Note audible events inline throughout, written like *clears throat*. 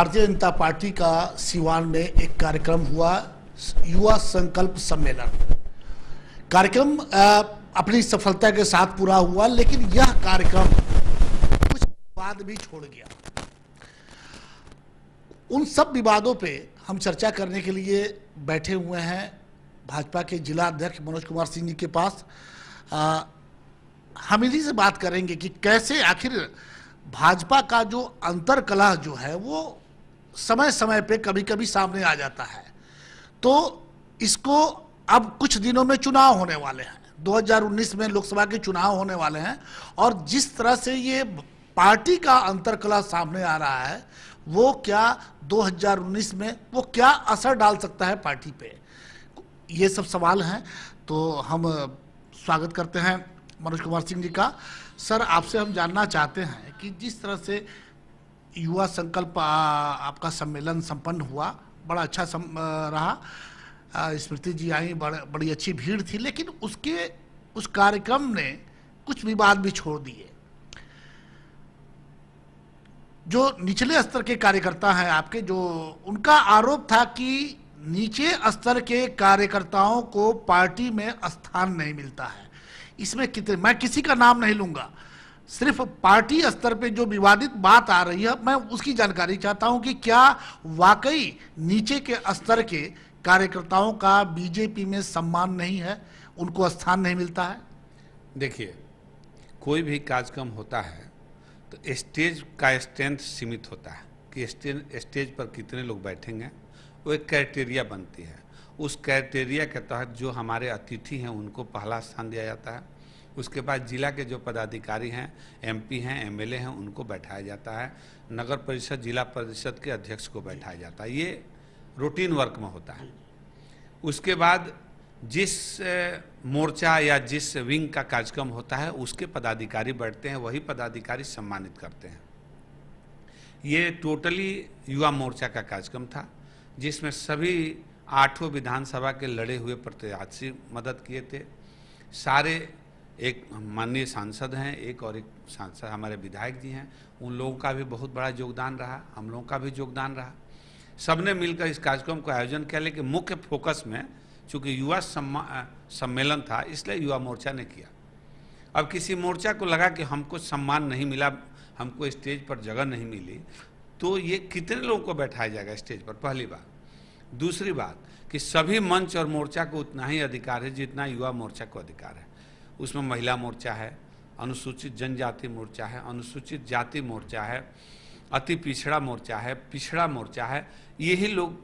भारतीय जनता पार्टी का सिवान में एक कार्यक्रम हुआ युवा संकल्प सम्मेलन कार्यक्रम अपनी सफलता के साथ पूरा हुआ लेकिन यह कार्यक्रम कुछ विवाद भी छोड़ गया उन सब विवादों पे हम चर्चा करने के लिए बैठे हुए हैं भाजपा के जिला अध्यक्ष मनोज कुमार सिंह जी के पास आ, हम इन्हीं से बात करेंगे कि कैसे आखिर भाजपा का जो अंतर कला जो है वो समय समय पे कभी कभी सामने आ जाता है तो इसको अब कुछ दिनों में चुनाव होने वाले हैं 2019 में लोकसभा के चुनाव होने वाले हैं और जिस तरह से ये पार्टी का अंतरकला सामने आ रहा है वो क्या 2019 में वो क्या असर डाल सकता है पार्टी पे ये सब सवाल हैं तो हम स्वागत करते हैं मनोज कुमार सिंह जी का सर आपसे हम जानना चाहते हैं कि जिस तरह से युवा संकल्प आपका सम्मेलन संपन्न हुआ बड़ा अच्छा सम, रहा स्मृति जी आई बड़, बड़ी अच्छी भीड़ थी लेकिन उसके उस कार्यक्रम ने कुछ विवाद भी छोड़ दिए जो निचले स्तर के कार्यकर्ता हैं आपके जो उनका आरोप था कि नीचे स्तर के कार्यकर्ताओं को पार्टी में स्थान नहीं मिलता है इसमें कितने मैं किसी का नाम नहीं लूंगा सिर्फ पार्टी स्तर पे जो विवादित बात आ रही है मैं उसकी जानकारी चाहता हूं कि क्या वाकई नीचे के स्तर के कार्यकर्ताओं का बीजेपी में सम्मान नहीं है उनको स्थान नहीं मिलता है देखिए कोई भी कार्यक्रम होता है तो स्टेज का स्ट्रेंथ सीमित होता है कि स्टेज पर कितने लोग बैठेंगे वो एक क्राइटेरिया बनती है उस क्राइटेरिया के तहत जो हमारे अतिथि हैं उनको पहला स्थान दिया जाता है उसके बाद जिला के जो पदाधिकारी हैं एमपी हैं एमएलए हैं उनको बैठाया जाता है नगर परिषद जिला परिषद के अध्यक्ष को बैठाया जाता है ये रूटीन वर्क में होता है उसके बाद जिस मोर्चा या जिस विंग का कार्यक्रम होता है उसके पदाधिकारी बैठते हैं वही पदाधिकारी सम्मानित करते हैं ये टोटली युवा मोर्चा का कार्यक्रम था जिसमें सभी आठों विधानसभा के लड़े हुए प्रत्याशी मदद किए थे सारे एक माननीय सांसद हैं एक और एक सांसद हमारे विधायक जी हैं उन लोगों का भी बहुत बड़ा योगदान रहा हम लोगों का भी योगदान रहा सबने मिलकर इस कार्यक्रम का आयोजन किया लेकिन मुख्य फोकस में चूँकि युवा सम्मेलन था इसलिए युवा मोर्चा ने किया अब किसी मोर्चा को लगा कि हमको सम्मान नहीं मिला हमको स्टेज पर जगह नहीं मिली तो ये कितने लोगों को बैठाया जाएगा स्टेज पर पहली बात दूसरी बात कि सभी मंच और मोर्चा को उतना ही अधिकार है जितना युवा मोर्चा को अधिकार है उसमें महिला मोर्चा है अनुसूचित जनजाति मोर्चा है अनुसूचित जाति मोर्चा है अति पिछड़ा मोर्चा है पिछड़ा मोर्चा है यही लोग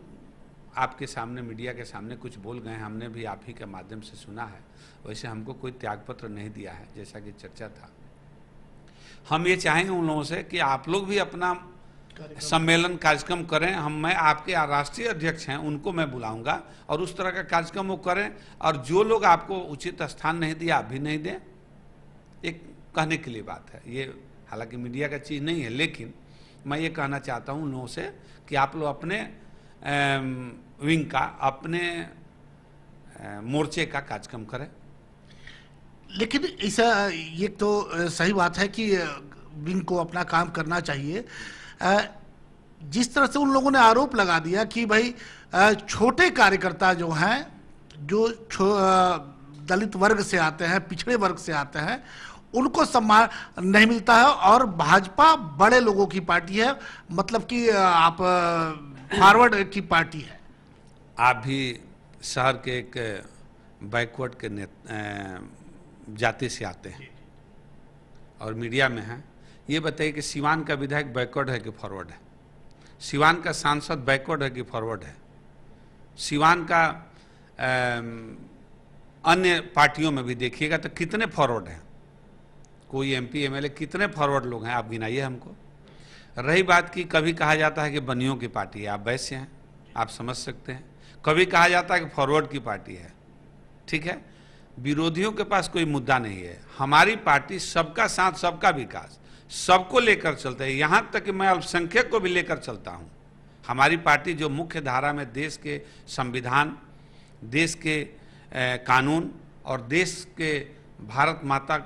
आपके सामने मीडिया के सामने कुछ बोल गए हमने भी आप ही के माध्यम से सुना है वैसे हमको कोई त्यागपत्र नहीं दिया है जैसा कि चर्चा था हम ये चाहेंगे उन लोगों से कि आप लोग भी अपना सम्मेलन कार्यक्रम करें हम मैं आपके राष्ट्रीय अध्यक्ष हैं उनको मैं बुलाऊंगा और उस तरह का कार्यक्रम वो करें और जो लोग आपको उचित स्थान नहीं दिया आप भी नहीं दें एक कहने के लिए बात है ये हालांकि मीडिया का चीज़ नहीं है लेकिन मैं ये कहना चाहता हूँ लोगों से कि आप लोग अपने विंग का अपने मोर्चे का कार्यक्रम करें लेकिन ऐसा ये तो सही बात है कि विंग को अपना काम करना चाहिए जिस तरह से उन लोगों ने आरोप लगा दिया कि भाई छोटे कार्यकर्ता जो हैं जो दलित वर्ग से आते हैं पिछड़े वर्ग से आते हैं उनको सम्मान नहीं मिलता है और भाजपा बड़े लोगों की पार्टी है मतलब कि आप फॉरवर्ड की पार्टी है आप भी शहर के एक बैकवर्ड के जाति से आते हैं और मीडिया में हैं ये बताइए कि सिवान का विधायक बैकवर्ड है कि फॉरवर्ड है सिवान का सांसद बैकवर्ड है कि फॉरवर्ड है सिवान का अन्य पार्टियों में भी देखिएगा तो कितने फॉरवर्ड हैं कोई एमपी एमएलए कितने फॉरवर्ड लोग हैं आप गिनाइए हमको रही बात की कभी कहा जाता है कि बनियों की पार्टी है आप वैसे हैं आप समझ सकते हैं कभी कहा जाता है कि फॉरवर्ड की पार्टी है ठीक है विरोधियों के पास कोई मुद्दा नहीं है हमारी पार्टी सबका साथ सबका विकास सबको लेकर चलते हैं यहाँ तक कि मैं अल्पसंख्यक को भी लेकर चलता हूँ हमारी पार्टी जो मुख्य धारा में देश के संविधान देश के कानून और देश के भारत माता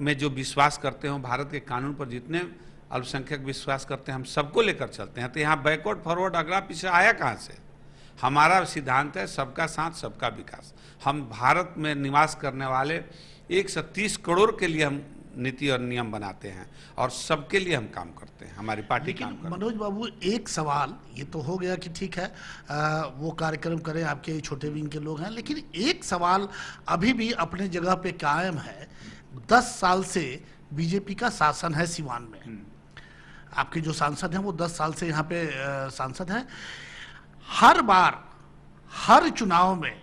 में जो विश्वास करते हो भारत के कानून पर जितने अल्पसंख्यक विश्वास करते हैं हम सबको लेकर चलते हैं तो यहाँ बैकवर्ड फॉरवर्ड अगला पीछे आया कहाँ से हमारा सिद्धांत है सबका साथ सबका विकास हम भारत में निवास करने वाले एक सौ तीस करोड़ के लिए हम नीति और नियम बनाते हैं और सबके लिए हम काम करते हैं हमारी पार्टी काम मनोज बाबू एक सवाल ये तो हो गया कि ठीक है आ, वो कार्यक्रम करें आपके छोटे विंग के लोग हैं लेकिन एक सवाल अभी भी अपने जगह पे कायम है दस साल से बीजेपी का शासन है सिवान में हम्म। आपके जो सांसद हैं वो दस साल से यहाँ पे सांसद हैं हर बार हर चुनाव में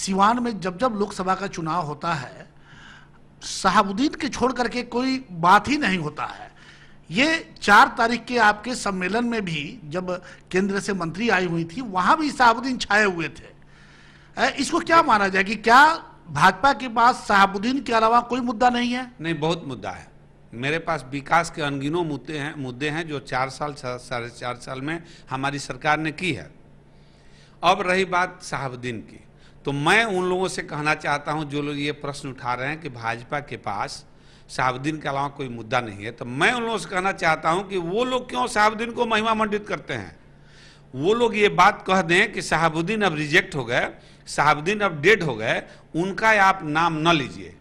सिवान में जब जब लोकसभा का चुनाव होता है शहाबुद्दीन के छोड़ करके कोई बात ही नहीं होता है ये चार तारीख के आपके सम्मेलन में भी जब केंद्र से मंत्री आई हुई थी वहां भी शहाबुद्दीन छाए हुए थे इसको क्या माना जाए कि क्या भाजपा के पास शहाबुद्दीन के अलावा कोई मुद्दा नहीं है नहीं बहुत मुद्दा है मेरे पास विकास के अनगिनों मुद्दे हैं मुद्दे हैं जो चार साल साढ़े चार साल में हमारी सरकार ने की है अब रही बात शहाबुद्दीन की तो मैं उन लोगों से कहना चाहता हूं जो लोग ये प्रश्न उठा रहे हैं कि भाजपा के पास साहबुद्दीन के अलावा कोई मुद्दा नहीं है तो मैं उन लोगों से कहना चाहता हूं कि वो लोग क्यों साहबुद्दीन को महिमा मंडित करते हैं वो लोग ये बात कह दें कि साहबुद्दीन अब रिजेक्ट हो गए साहबुद्दीन अब डेड हो गए उनका आप नाम न लीजिए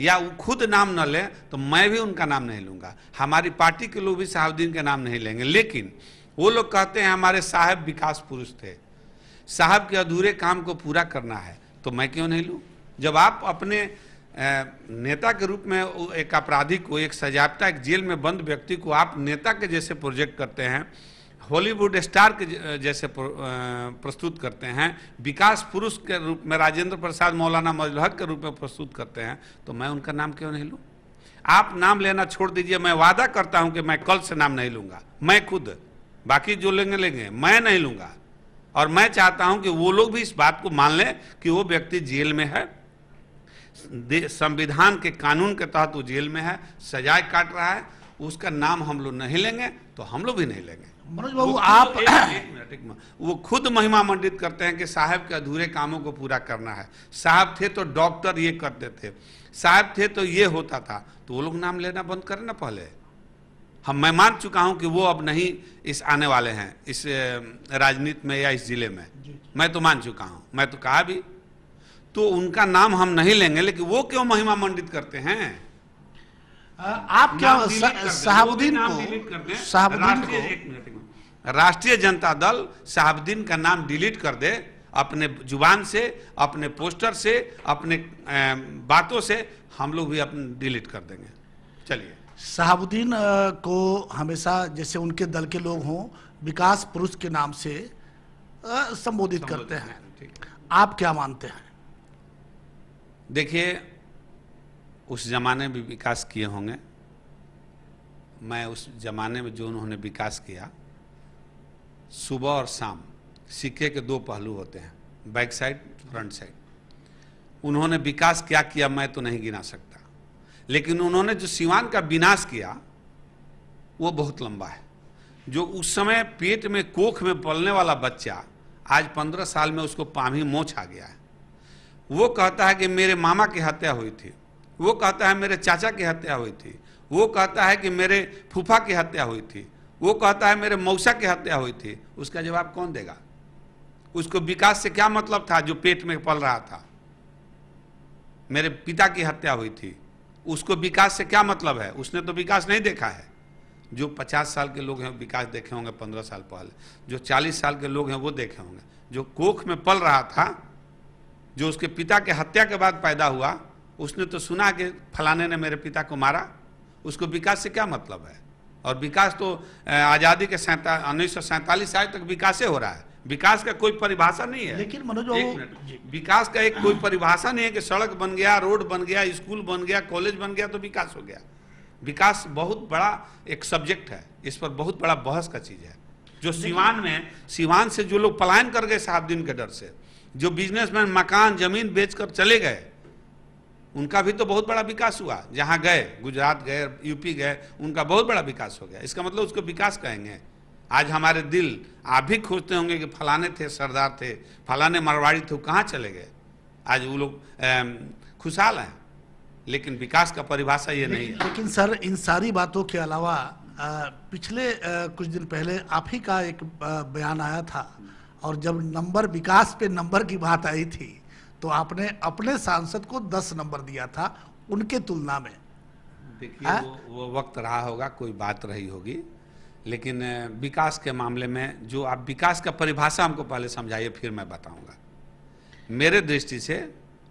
या वो खुद नाम न लें तो मैं भी उनका नाम नहीं लूँगा हमारी पार्टी के लोग भी साहबुद्दीन का नाम नहीं लेंगे लेकिन वो लोग कहते हैं हमारे साहब विकास पुरुष थे साहब के अधूरे काम को पूरा करना है तो मैं क्यों नहीं लूँ जब आप अपने नेता के रूप में एक अपराधी को एक सजावटा एक जेल में बंद व्यक्ति को आप नेता के जैसे प्रोजेक्ट करते हैं हॉलीवुड स्टार के जैसे प्रस्तुत करते हैं विकास पुरुष के रूप में राजेंद्र प्रसाद मौलाना मजलहक के रूप में प्रस्तुत करते हैं तो मैं उनका नाम क्यों नहीं लूँ आप नाम लेना छोड़ दीजिए मैं वादा करता हूँ कि मैं कल से नाम नहीं लूँगा मैं खुद बाकी जो लेंगे लेंगे मैं नहीं लूँगा और मैं चाहता हूं कि वो लोग भी इस बात को मान लें कि वो व्यक्ति जेल में है संविधान के कानून के तहत वो जेल में है सजाए काट रहा है उसका नाम हम लोग नहीं लेंगे तो हम लोग भी नहीं लेंगे मनोज बाबू आप एक, मिनट एक मिनट वो खुद महिमा मंडित करते हैं कि साहब के अधूरे कामों को पूरा करना है साहब थे तो डॉक्टर ये करते थे साहब थे तो ये होता था तो वो लोग नाम लेना बंद करें ना पहले हम मैं मान चुका हूं कि वो अब नहीं इस आने वाले हैं इस राजनीति में या इस जिले में मैं तो मान चुका हूं मैं तो कहा भी तो उनका नाम हम नहीं लेंगे लेकिन वो क्यों महिमा मंडित करते हैं आप क्या साहबुद्दीन को साहबुद्दीन को राष्ट्रीय जनता दल साहबुद्दीन का नाम डिलीट कर दे अपने जुबान से अपने पोस्टर से अपने बातों से हम लोग भी अपने डिलीट कर देंगे चलिए शहाबुद्दीन को हमेशा जैसे उनके दल के लोग हों विकास पुरुष के नाम से संबोधित, संबोधित करते हैं आप क्या मानते हैं देखिए उस जमाने में विकास किए होंगे मैं उस जमाने में जो उन्होंने विकास किया सुबह और शाम सिक्के के दो पहलू होते हैं बैक साइड फ्रंट साइड उन्होंने विकास क्या किया मैं तो नहीं गिना सकता लेकिन उन्होंने जो सिवान का विनाश किया वो बहुत लंबा है जो उस समय पेट में कोख में पलने वाला बच्चा आज पंद्रह साल में उसको पामी मोछ आ गया है वो कहता है कि मेरे मामा की हत्या हुई थी वो कहता है मेरे चाचा की हत्या हुई थी वो कहता है कि मेरे फूफा की हत्या हुई थी वो कहता है मेरे मौसा की हत्या हुई थी उसका जवाब कौन देगा उसको विकास से क्या मतलब था जो पेट में पल रहा था मेरे पिता की हत्या हुई थी उसको विकास से क्या मतलब है उसने तो विकास नहीं देखा है जो 50 साल के लोग हैं विकास देखे होंगे 15 साल पहले जो 40 साल के लोग हैं वो देखे होंगे जो कोख में पल रहा था जो उसके पिता के हत्या के बाद पैदा हुआ उसने तो सुना कि फलाने ने मेरे पिता को मारा उसको विकास से क्या मतलब है और विकास तो आज़ादी के सैंता उन्नीस सौ आए तक विकास ही हो रहा है विकास का कोई परिभाषा नहीं है लेकिन मनोज विकास का एक कोई परिभाषा नहीं है कि सड़क बन गया रोड बन गया स्कूल बन गया कॉलेज बन गया तो विकास हो गया विकास बहुत बड़ा एक सब्जेक्ट है इस पर बहुत बड़ा बहस का चीज है जो सिवान में सिवान से जो लोग पलायन कर गए दिन के डर से जो बिजनेसमैन मकान जमीन बेचकर चले गए उनका भी तो बहुत बड़ा विकास हुआ जहाँ गए गुजरात गए यूपी गए उनका बहुत बड़ा विकास हो गया इसका मतलब उसको विकास कहेंगे आज हमारे दिल आप भी खोजते तो होंगे कि फलाने थे सरदार थे फलाने मारवाड़ी थे कहाँ चले गए आज वो लोग खुशहाल हैं लेकिन विकास का परिभाषा ये नहीं है लेकिन सर इन सारी बातों के अलावा पिछले कुछ दिन पहले आप ही का एक बयान आया था और जब नंबर विकास पे नंबर की बात आई थी तो आपने अपने सांसद को दस नंबर दिया था उनके तुलना में देखिए हाँ? वो, वो वक्त रहा होगा कोई बात रही होगी लेकिन विकास के मामले में जो आप विकास का परिभाषा हमको पहले समझाइए फिर मैं बताऊंगा मेरे दृष्टि से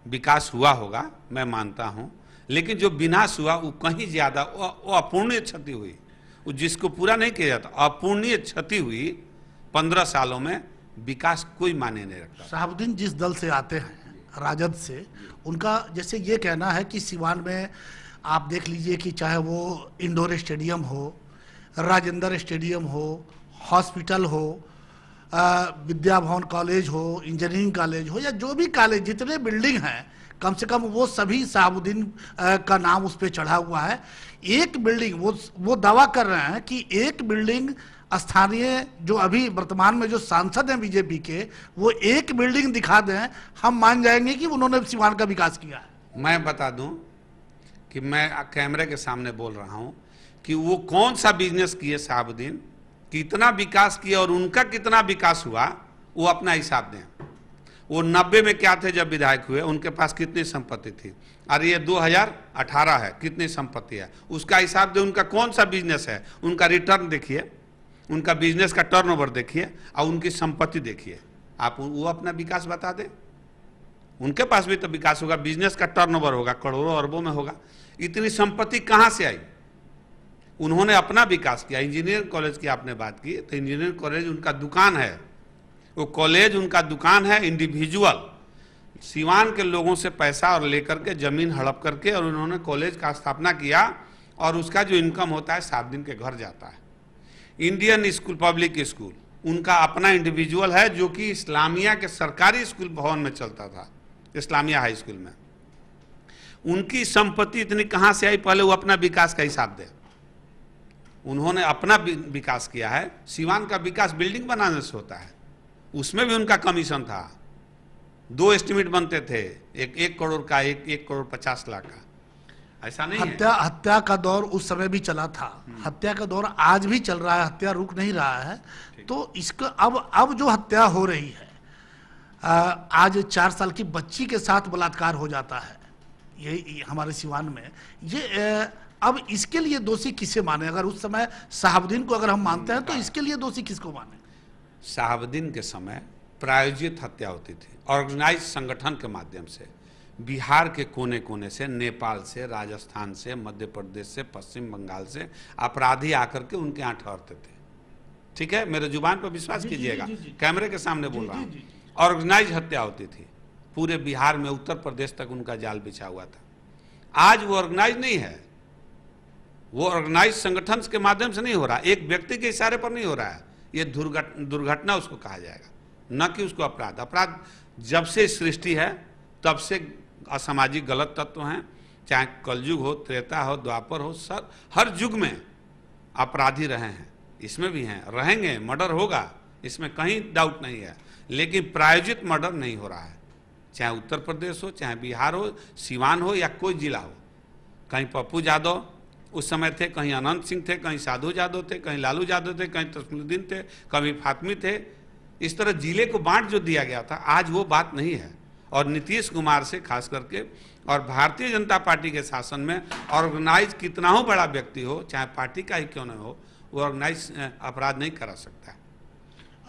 विकास हुआ होगा मैं मानता हूं लेकिन जो विनाश हुआ वो कहीं ज़्यादा वो अपूर्णीय क्षति हुई वो जिसको पूरा नहीं किया जाता अपूर्णीय क्षति हुई पंद्रह सालों में विकास कोई माने नहीं रखता शाहबुद्दीन जिस दल से आते हैं राजद से उनका जैसे ये कहना है कि सिवान में आप देख लीजिए कि चाहे वो इंडोर स्टेडियम हो राजेंद्र स्टेडियम हो हॉस्पिटल हो विद्या भवन कॉलेज हो इंजीनियरिंग कॉलेज हो या जो भी कॉलेज जितने बिल्डिंग हैं कम से कम वो सभी साहबुद्दीन का नाम उस पर चढ़ा हुआ है एक बिल्डिंग वो वो दावा कर रहे हैं कि एक बिल्डिंग स्थानीय जो अभी वर्तमान में जो सांसद हैं बीजेपी के वो एक बिल्डिंग दिखा दें हम मान जाएंगे कि उन्होंने सिवान का विकास किया है मैं बता दूं कि मैं कैमरे के सामने बोल रहा हूं कि वो कौन सा बिजनेस किए साहबुद्दीन कितना विकास किया और उनका कितना विकास हुआ वो अपना हिसाब दें वो नब्बे में क्या थे जब विधायक हुए उनके पास कितनी संपत्ति थी अरे ये 2018 है कितनी संपत्ति है उसका हिसाब दें उनका कौन सा बिजनेस है उनका रिटर्न देखिए उनका बिजनेस का टर्नओवर देखिए और उनकी संपत्ति देखिए आप वो अपना विकास बता दें उनके पास भी तो विकास होगा बिजनेस का टर्नओवर होगा करोड़ों अरबों में होगा इतनी संपत्ति कहाँ से आई उन्होंने अपना विकास किया इंजीनियरिंग कॉलेज की आपने बात की तो इंजीनियरिंग कॉलेज उनका दुकान है वो कॉलेज उनका दुकान है इंडिविजुअल सिवान के लोगों से पैसा और लेकर के जमीन हड़प करके और उन्होंने कॉलेज का स्थापना किया और उसका जो इनकम होता है सात दिन के घर जाता है इंडियन स्कूल पब्लिक स्कूल उनका अपना इंडिविजुअल है जो कि इस्लामिया के सरकारी स्कूल भवन में चलता था इस्लामिया हाई स्कूल में उनकी संपत्ति इतनी कहाँ से आई पहले वो अपना विकास का हिसाब दे उन्होंने अपना विकास किया है सिवान का विकास बिल्डिंग बनाने से होता है उसमें भी उनका कमीशन था दो एस्टिमेट बनते थे एक एक करोड़ का एक एक करोड़ पचास लाख का ऐसा नहीं हत्या है। हत्या का दौर उस समय भी चला था हम्म। हत्या का दौर आज भी चल रहा है हत्या रुक नहीं रहा है तो इसका अब अब जो हत्या हो रही है आ, आज चार साल की बच्ची के साथ बलात्कार हो जाता है ये, ये हमारे सिवान में ये अब इसके लिए दोषी किसे माने अगर उस समय साहबुद्दीन को अगर हम मानते हैं तो इसके लिए दोषी किसको माने साहबुद्दीन के समय प्रायोजित हत्या होती थी ऑर्गेनाइज संगठन के माध्यम से बिहार के कोने कोने से नेपाल से राजस्थान से मध्य प्रदेश से पश्चिम बंगाल से अपराधी आकर के उनके यहाँ ठहरते थे ठीक है मेरे जुबान पर विश्वास कीजिएगा कैमरे के सामने बोल रहा हूँ ऑर्गेनाइज हत्या होती थी पूरे बिहार में उत्तर प्रदेश तक उनका जाल बिछा हुआ था आज वो ऑर्गेनाइज नहीं है वो ऑर्गेनाइज संगठन के माध्यम से नहीं हो रहा एक व्यक्ति के इशारे पर नहीं हो रहा है ये दुर्घटना दुर्घटना उसको कहा जाएगा न कि उसको अपराध अपराध जब से सृष्टि है तब से असामाजिक गलत तत्व हैं चाहे कलयुग हो त्रेता हो द्वापर हो सर हर युग में अपराधी रहे हैं इसमें भी हैं रहेंगे मर्डर होगा इसमें कहीं डाउट नहीं है लेकिन प्रायोजित मर्डर नहीं हो रहा है चाहे उत्तर प्रदेश हो चाहे बिहार हो सिवान हो या कोई जिला हो कहीं पप्पू यादव उस समय थे कहीं अनंत सिंह थे कहीं साधु जादव थे कहीं लालू जादव थे कहीं तस्मुद्दीन थे कभी फातमी थे इस तरह जिले को बांट जो दिया गया था आज वो बात नहीं है और नीतीश कुमार से खास करके और भारतीय जनता पार्टी के शासन में ऑर्गेनाइज कितना हो बड़ा व्यक्ति हो चाहे पार्टी का ही क्यों न हो वो ऑर्गेनाइज अपराध नहीं करा सकता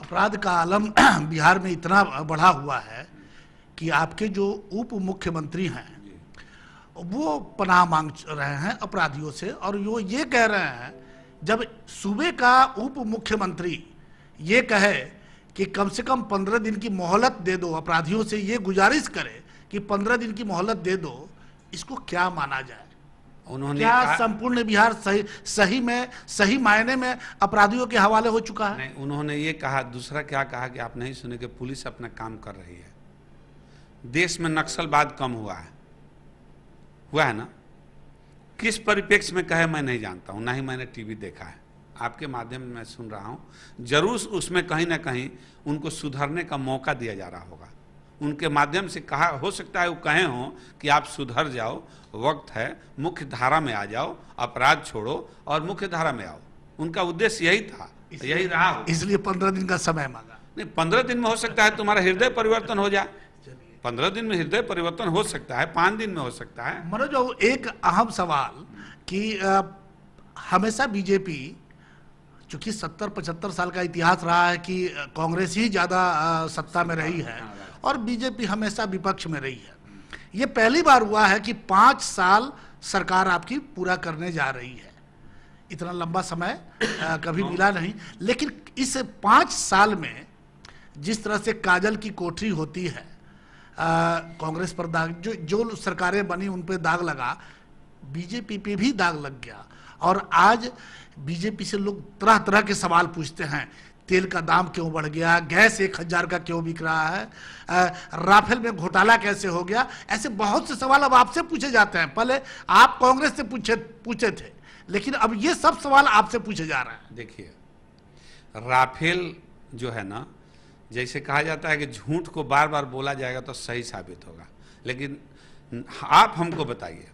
अपराध का आलम *clears throat* बिहार में इतना बढ़ा हुआ है कि आपके जो उप मुख्यमंत्री हैं वो पनाह मांग रहे हैं अपराधियों से और वो ये कह रहे हैं जब सूबे का उप मुख्यमंत्री ये कहे कि कम से कम पंद्रह दिन की मोहलत दे दो अपराधियों से ये गुजारिश करे कि पंद्रह दिन की मोहलत दे दो इसको क्या माना जाए उन्होंने क्या संपूर्ण बिहार सही सही में सही मायने में अपराधियों के हवाले हो चुका है नहीं उन्होंने ये कहा दूसरा क्या कहा कि आप नहीं सुने कि पुलिस अपना काम कर रही है देश में नक्सलवाद कम हुआ है हुआ है ना किस परिप्रेक्ष्य में कहे मैं नहीं जानता हूँ ना ही मैंने टीवी देखा है आपके माध्यम में मैं सुन रहा हूँ जरूर उसमें कहीं ना कहीं उनको सुधरने का मौका दिया जा रहा होगा उनके माध्यम से कहा हो सकता है वो कहे हों कि आप सुधर जाओ वक्त है मुख्य धारा में आ जाओ अपराध छोड़ो और मुख्य धारा में आओ उनका उद्देश्य यही था यही रहा इसलिए पंद्रह दिन का समय मांगा नहीं पंद्रह दिन में हो सकता है तुम्हारा हृदय परिवर्तन हो जाए पंद्रह दिन में हृदय परिवर्तन हो सकता है पांच दिन में हो सकता है मनोज एक अहम सवाल कि हमेशा बीजेपी चूंकि सत्तर पचहत्तर साल का इतिहास रहा है कि कांग्रेस ही ज्यादा सत्ता में रही है और बीजेपी हमेशा विपक्ष में रही है ये पहली बार हुआ है कि पांच साल सरकार आपकी पूरा करने जा रही है इतना लंबा समय आ, कभी हाँ। मिला नहीं लेकिन इस पाँच साल में जिस तरह से काजल की कोठरी होती है कांग्रेस पर दाग जो जो सरकारें बनी उन पर दाग लगा बीजेपी पे भी दाग लग गया और आज बीजेपी से लोग तरह तरह के सवाल पूछते हैं तेल का दाम क्यों बढ़ गया गैस एक हजार का क्यों बिक रहा है राफेल में घोटाला कैसे हो गया ऐसे बहुत से सवाल अब आपसे पूछे जाते हैं पहले आप कांग्रेस से पूछे पूछे थे लेकिन अब ये सब सवाल आपसे पूछे जा रहे हैं देखिए राफेल जो है ना जैसे कहा जाता है कि झूठ को बार बार बोला जाएगा तो सही साबित होगा लेकिन आप हमको बताइए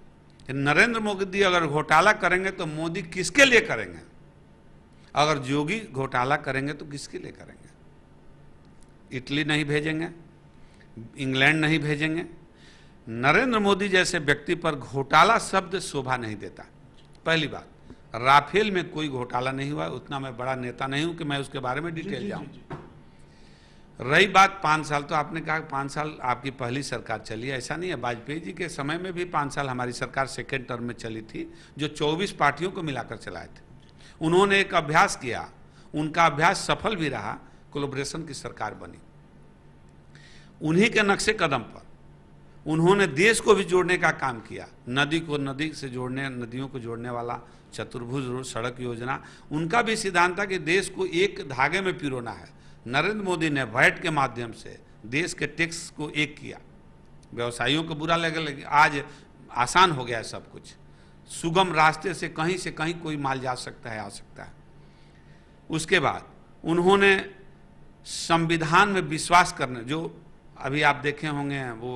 कि नरेंद्र मोदी अगर घोटाला करेंगे तो मोदी किसके लिए करेंगे अगर योगी घोटाला करेंगे तो किसके लिए करेंगे इटली नहीं भेजेंगे इंग्लैंड नहीं भेजेंगे नरेंद्र मोदी जैसे व्यक्ति पर घोटाला शब्द शोभा नहीं देता पहली बात राफेल में कोई घोटाला नहीं हुआ उतना मैं बड़ा नेता नहीं हूं कि मैं उसके बारे में डिटेल जाऊं रही बात पाँच साल तो आपने कहा पाँच साल आपकी पहली सरकार चली ऐसा नहीं है वाजपेयी जी के समय में भी पाँच साल हमारी सरकार सेकेंड टर्म में चली थी जो चौबीस पार्टियों को मिलाकर चलाए थे उन्होंने एक अभ्यास किया उनका अभ्यास सफल भी रहा कोलोब्रेशन की सरकार बनी उन्हीं के नक्शे कदम पर उन्होंने देश को भी जोड़ने का काम किया नदी को नदी से जोड़ने नदियों को जोड़ने वाला चतुर्भुज सड़क योजना उनका भी सिद्धांत था कि देश को एक धागे में पिरोना है नरेंद्र मोदी ने वैट के माध्यम से देश के टैक्स को एक किया व्यवसायियों को बुरा लगे लेकिन आज आसान हो गया है सब कुछ सुगम रास्ते से कहीं से कहीं कोई माल जा सकता है आ सकता है उसके बाद उन्होंने संविधान में विश्वास करने जो अभी आप देखे होंगे वो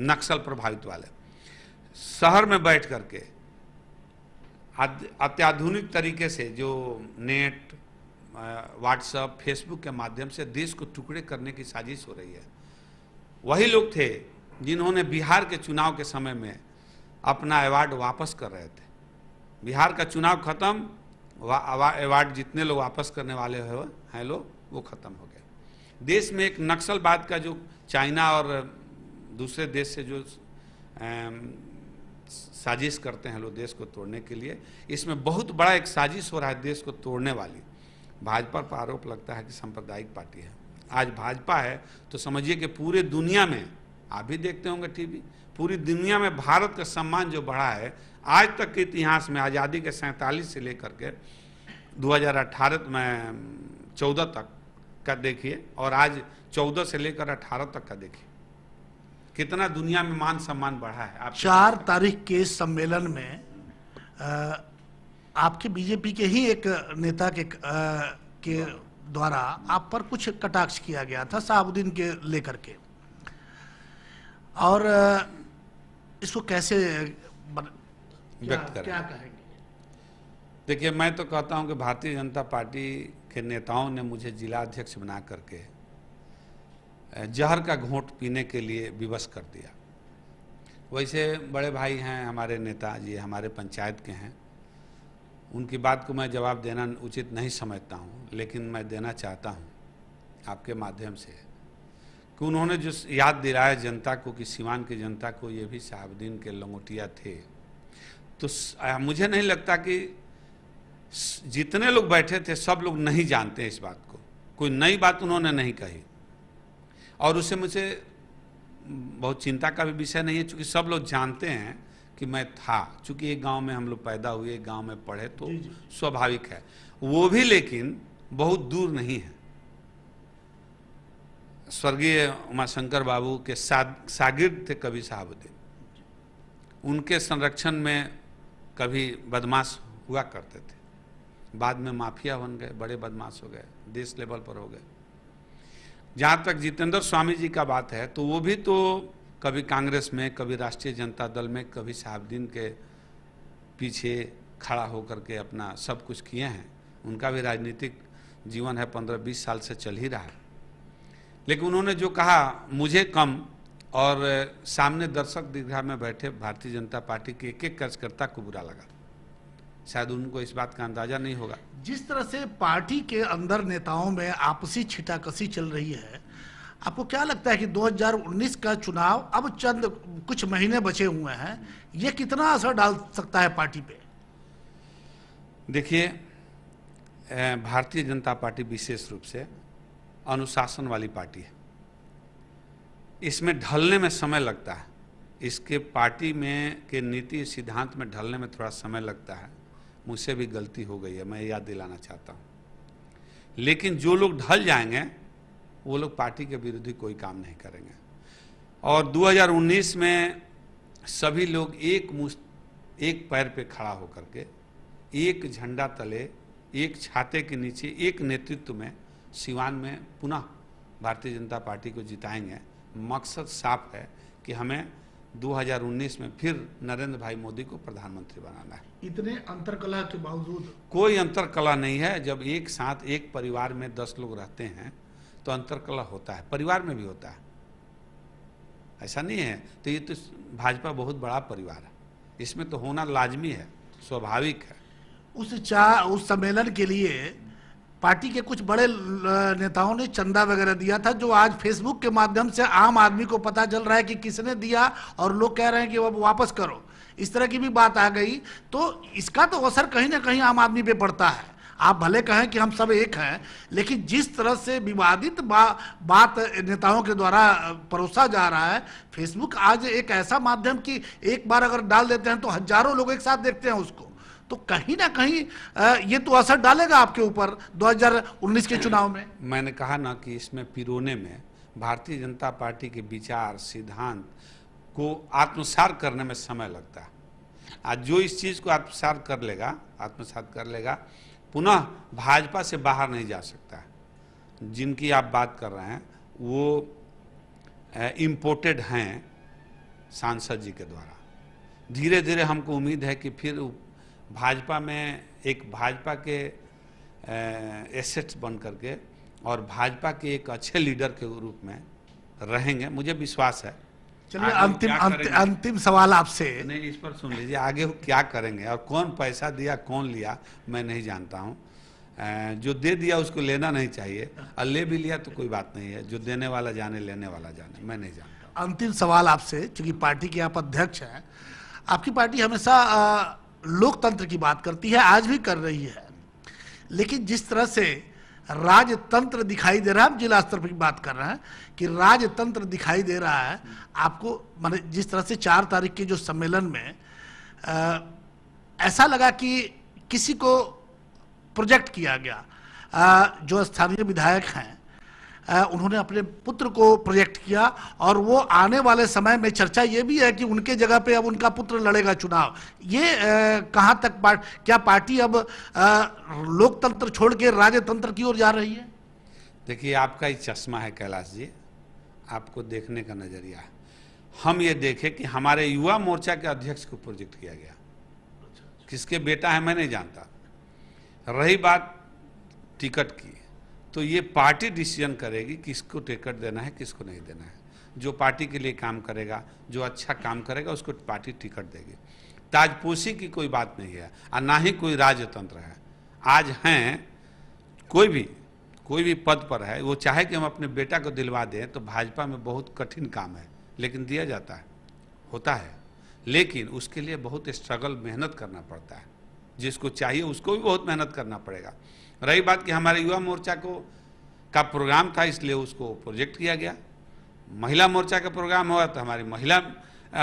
नक्सल प्रभावित वाले शहर में बैठ करके अत्याधुनिक तरीके से जो नेट व्हाट्सअप फेसबुक के माध्यम से देश को टुकड़े करने की साजिश हो रही है वही लोग थे जिन्होंने बिहार के चुनाव के समय में अपना अवार्ड वापस कर रहे थे बिहार का चुनाव खत्म अवार्ड जितने लोग वापस करने वाले हो हैं लोग वो खत्म हो गए देश में एक नक्सलवाद का जो चाइना और दूसरे देश से जो साजिश करते हैं लोग देश को तोड़ने के लिए इसमें बहुत बड़ा एक साजिश हो रहा है देश को तोड़ने वाली भाजपा पर आरोप लगता है कि सांप्रदायिक पार्टी है आज भाजपा है तो समझिए कि पूरे दुनिया में आप भी देखते होंगे टीवी पूरी दुनिया में भारत का सम्मान जो बढ़ा है आज तक के इतिहास में आज़ादी के सैंतालीस से लेकर के 2018 में 14 तक का देखिए और आज 14 से लेकर 18 तक का देखिए कितना दुनिया में मान सम्मान बढ़ा है आप चार तारीख के सम्मेलन में आ, आपके बीजेपी के ही एक नेता के आ, के द्वारा आप पर कुछ कटाक्ष किया गया था साहबुद्दीन के लेकर के और इसको कैसे बन, क्या, क्या कहेंगे देखिए मैं तो कहता हूं कि भारतीय जनता पार्टी के नेताओं ने मुझे जिला अध्यक्ष बना करके जहर का घोंट पीने के लिए विवश कर दिया वैसे बड़े भाई हैं हमारे नेता जी हमारे पंचायत के हैं उनकी बात को मैं जवाब देना उचित नहीं समझता हूँ लेकिन मैं देना चाहता हूँ आपके माध्यम से कि उन्होंने जो याद दिलाया जनता को कि सीवान की जनता को ये भी साहबुद्दीन के लंगोटिया थे तो मुझे नहीं लगता कि जितने लोग बैठे थे सब लोग नहीं जानते इस बात को कोई नई बात उन्होंने नहीं कही और उसे मुझे बहुत चिंता का भी विषय नहीं है क्योंकि सब लोग जानते हैं कि मैं था चूंकि एक गांव में हम लोग पैदा हुए गांव में पढ़े तो स्वाभाविक है वो भी लेकिन बहुत दूर नहीं है स्वर्गीय उमाशंकर बाबू के सागिर्द थे कवि साहबुद्दीन उनके संरक्षण में कभी बदमाश हुआ करते थे बाद में माफिया बन गए बड़े बदमाश हो गए देश लेवल पर हो गए जहाँ तक जितेंद्र स्वामी जी का बात है तो वो भी तो कभी कांग्रेस में कभी राष्ट्रीय जनता दल में कभी शहाबुद्दीन के पीछे खड़ा होकर के अपना सब कुछ किए हैं उनका भी राजनीतिक जीवन है पंद्रह बीस साल से चल ही रहा है लेकिन उन्होंने जो कहा मुझे कम और सामने दर्शक दीर्घा में बैठे भारतीय जनता पार्टी के एक एक कार्यकर्ता को बुरा लगा शायद उनको इस बात का अंदाजा नहीं होगा जिस तरह से पार्टी के अंदर नेताओं में आपसी छिटाकसी चल रही है आपको क्या लगता है कि 2019 का चुनाव अब चंद कुछ महीने बचे हुए हैं ये कितना असर डाल सकता है पार्टी पे देखिए भारतीय जनता पार्टी विशेष रूप से अनुशासन वाली पार्टी है इसमें ढलने में समय लगता है इसके पार्टी में के नीति सिद्धांत में ढलने में थोड़ा समय लगता है मुझसे भी गलती हो गई है मैं याद दिलाना चाहता हूँ लेकिन जो लोग ढल जाएंगे वो लोग पार्टी के विरोधी कोई काम नहीं करेंगे और 2019 में सभी लोग एक मुस्त एक पैर पे खड़ा होकर के एक झंडा तले एक छाते के नीचे एक नेतृत्व में सिवान में पुनः भारतीय जनता पार्टी को जिताएंगे मकसद साफ है कि हमें 2019 में फिर नरेंद्र भाई मोदी को प्रधानमंत्री बनाना है इतने अंतरकला के बावजूद कोई अंतरकला नहीं है जब एक साथ एक परिवार में दस लोग रहते हैं तो अंतरकला होता है परिवार में भी होता है ऐसा नहीं है तो ये तो भाजपा बहुत बड़ा परिवार है इसमें तो होना लाजमी है स्वाभाविक है उस चा उस सम्मेलन के लिए पार्टी के कुछ बड़े नेताओं ने चंदा वगैरह दिया था जो आज फेसबुक के माध्यम से आम आदमी को पता चल रहा है कि किसने दिया और लोग कह रहे हैं कि वह वापस करो इस तरह की भी बात आ गई तो इसका तो असर कहीं ना कहीं आम आदमी पे पड़ता है आप भले कहें कि हम सब एक हैं लेकिन जिस तरह से विवादित बा, बात नेताओं के द्वारा परोसा जा रहा है फेसबुक आज एक ऐसा माध्यम कि एक बार अगर डाल देते हैं तो हजारों लोग एक साथ देखते हैं उसको तो कहीं ना कहीं ये तो असर डालेगा आपके ऊपर 2019 के चुनाव में *clears throat* मैंने कहा ना कि इसमें पिरोने में भारतीय जनता पार्टी के विचार सिद्धांत को आत्मसार करने में समय लगता है आज जो इस चीज़ को आत्मसार कर लेगा आत्मसात कर लेगा पुनः भाजपा से बाहर नहीं जा सकता जिनकी आप बात कर रहे हैं वो इम्पोर्टेड हैं सांसद जी के द्वारा धीरे धीरे हमको उम्मीद है कि फिर भाजपा में एक भाजपा के एसेट्स बन करके और भाजपा के एक अच्छे लीडर के रूप में रहेंगे मुझे विश्वास है चलिए अंतिम अंतिम सवाल आपसे नहीं इस पर सुन लीजिए आगे क्या करेंगे और कौन पैसा दिया कौन लिया मैं नहीं जानता हूँ जो दे दिया उसको लेना नहीं चाहिए और ले भी लिया तो कोई बात नहीं है जो देने वाला जाने लेने वाला जाने मैं नहीं जानता अंतिम सवाल आपसे चूंकि पार्टी के आप अध्यक्ष हैं आपकी पार्टी हमेशा लोकतंत्र की बात करती है आज भी कर रही है लेकिन जिस तरह से राजतंत्र दिखाई दे रहा है हम जिला स्तर पर बात कर रहे हैं कि राजतंत्र दिखाई दे रहा है आपको मैंने जिस तरह से चार तारीख के जो सम्मेलन में आ, ऐसा लगा कि किसी को प्रोजेक्ट किया गया आ, जो स्थानीय विधायक हैं उन्होंने अपने पुत्र को प्रोजेक्ट किया और वो आने वाले समय में चर्चा ये भी है कि उनके जगह पे अब उनका पुत्र लड़ेगा चुनाव ये कहाँ तक पार्ट, क्या पार्टी अब लोकतंत्र छोड़ के राजतंत्र की ओर जा रही है देखिए आपका ही चश्मा है कैलाश जी आपको देखने का नजरिया हम ये देखें कि हमारे युवा मोर्चा के अध्यक्ष को प्रोजेक्ट किया गया अच्छा, अच्छा। किसके बेटा है मैं नहीं जानता रही बात टिकट की तो ये पार्टी डिसीजन करेगी किसको टिकट देना है किसको नहीं देना है जो पार्टी के लिए काम करेगा जो अच्छा काम करेगा उसको पार्टी टिकट देगी ताजपोशी की कोई बात नहीं है और ना ही कोई राजतंत्र है आज हैं कोई भी कोई भी पद पर है वो चाहे कि हम अपने बेटा को दिलवा दें तो भाजपा में बहुत कठिन काम है लेकिन दिया जाता है होता है लेकिन उसके लिए बहुत स्ट्रगल मेहनत करना पड़ता है जिसको चाहिए उसको भी बहुत मेहनत करना पड़ेगा रही बात कि हमारे युवा मोर्चा को का प्रोग्राम था इसलिए उसको प्रोजेक्ट किया गया महिला मोर्चा का प्रोग्राम होगा तो हमारी महिला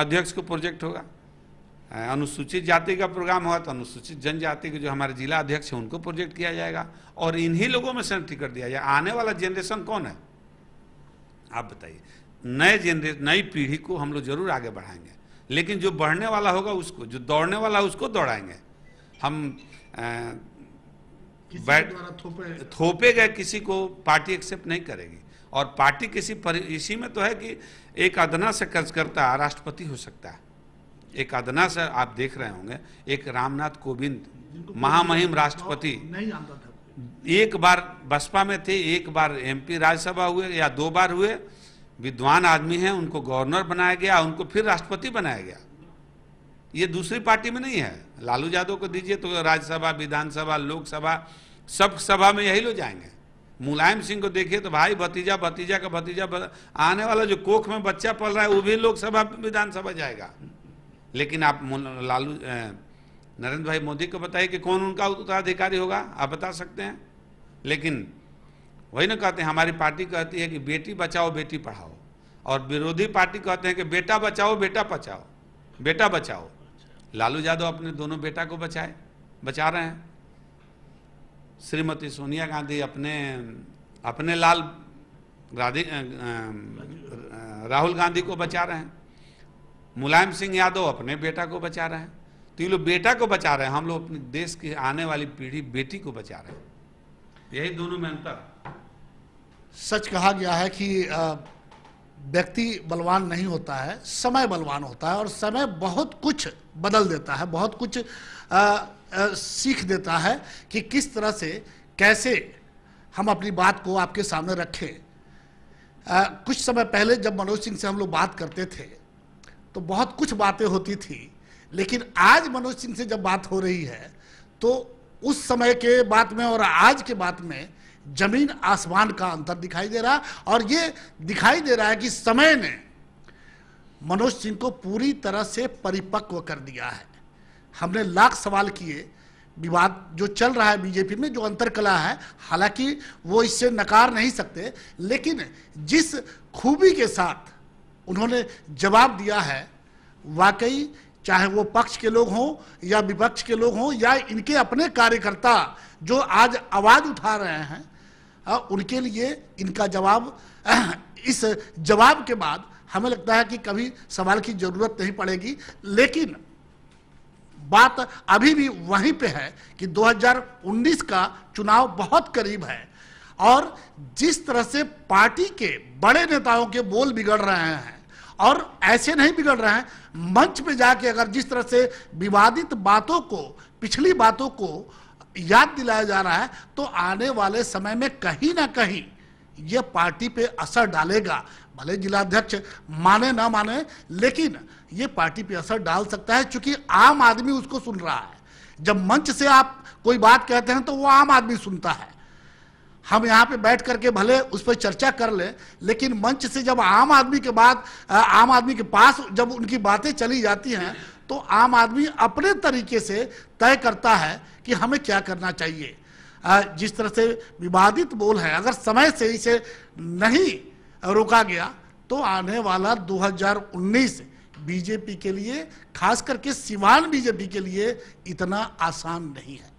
अध्यक्ष को प्रोजेक्ट होगा अनुसूचित जाति का प्रोग्राम होगा तो अनुसूचित जनजाति के जो हमारे जिला अध्यक्ष हैं उनको प्रोजेक्ट किया जाएगा और इन्हीं लोगों में सेलेक्ट कर दिया जाए आने वाला जनरेशन कौन है आप बताइए नए जनरे नई पीढ़ी को हम लोग जरूर आगे बढ़ाएंगे लेकिन जो बढ़ने वाला होगा उसको जो दौड़ने वाला उसको दौड़ाएंगे हम आ, थोपे गए किसी को पार्टी एक्सेप्ट नहीं करेगी और पार्टी किसी पर इसी में तो है कि एक अदना से कर्ज करता राष्ट्रपति हो सकता है एक अदना से आप देख रहे होंगे एक रामनाथ कोविंद महामहिम राष्ट्रपति नहीं एक बार बसपा में थे एक बार एमपी राज्यसभा हुए या दो बार हुए विद्वान आदमी हैं उनको गवर्नर बनाया गया उनको फिर राष्ट्रपति बनाया गया ये दूसरी पार्टी में नहीं है लालू यादव को दीजिए तो राज्यसभा विधानसभा लोकसभा सब सभा में यही लोग जाएंगे मुलायम सिंह को देखिए तो भाई भतीजा भतीजा का भतीजा आने वाला जो कोख में बच्चा पल रहा है वो भी लोकसभा विधानसभा जाएगा लेकिन आप लालू नरेंद्र भाई मोदी को बताइए कि कौन उनका उत्तराधिकारी होगा आप बता सकते हैं लेकिन वही ना कहते हैं हमारी पार्टी कहती है कि बेटी बचाओ बेटी पढ़ाओ और विरोधी पार्टी कहते हैं कि बेटा बचाओ बेटा बचाओ बेटा बचाओ लालू यादव अपने दोनों बेटा को बचाए बचा रहे हैं श्रीमती सोनिया गांधी अपने अपने लाल राधे राहुल गांधी को बचा रहे हैं मुलायम सिंह यादव अपने बेटा को बचा रहे हैं तो ये लोग बेटा को बचा रहे हैं हम लोग अपने देश की आने वाली पीढ़ी बेटी को बचा रहे हैं यही दोनों में अंतर सच कहा गया है कि आ... व्यक्ति बलवान नहीं होता है समय बलवान होता है और समय बहुत कुछ बदल देता है बहुत कुछ आ, आ, सीख देता है कि किस तरह से कैसे हम अपनी बात को आपके सामने रखें आ, कुछ समय पहले जब मनोज सिंह से हम लोग बात करते थे तो बहुत कुछ बातें होती थी लेकिन आज मनोज सिंह से जब बात हो रही है तो उस समय के बात में और आज के बात में जमीन आसमान का अंतर दिखाई दे रहा और ये दिखाई दे रहा है कि समय ने मनोज सिंह को पूरी तरह से परिपक्व कर दिया है हमने लाख सवाल किए विवाद जो चल रहा है बीजेपी में जो अंतरकला है हालांकि वो इससे नकार नहीं सकते लेकिन जिस खूबी के साथ उन्होंने जवाब दिया है वाकई चाहे वो पक्ष के लोग हों या विपक्ष के लोग हों या इनके अपने कार्यकर्ता जो आज आवाज उठा रहे हैं हाँ, उनके लिए इनका जवाब *clears throat* इस जवाब के बाद हमें लगता है कि कभी सवाल की जरूरत नहीं पड़ेगी लेकिन बात अभी भी वहीं पे है कि 2019 का चुनाव बहुत करीब है और जिस तरह से पार्टी के बड़े नेताओं के बोल बिगड़ रहे हैं और ऐसे नहीं बिगड़ रहे हैं मंच पे जाके अगर जिस तरह से विवादित बातों को पिछली बातों को याद दिलाया जा रहा है तो आने वाले समय में कहीं ना कहीं ये पार्टी पे असर डालेगा भले जिलाध्यक्ष माने ना माने लेकिन ये पार्टी पे असर डाल सकता है क्योंकि आम आदमी उसको सुन रहा है जब मंच से आप कोई बात कहते हैं तो वो आम आदमी सुनता है हम यहाँ पे बैठ करके भले उस पर चर्चा कर ले, लेकिन मंच से जब आम आदमी के बाद आम आदमी के पास जब उनकी बातें चली जाती हैं तो आम आदमी अपने तरीके से तय करता है कि हमें क्या करना चाहिए जिस तरह से विवादित बोल है अगर समय से इसे नहीं रोका गया तो आने वाला 2019 बीजेपी के लिए खास करके सिवान बीजेपी के लिए इतना आसान नहीं है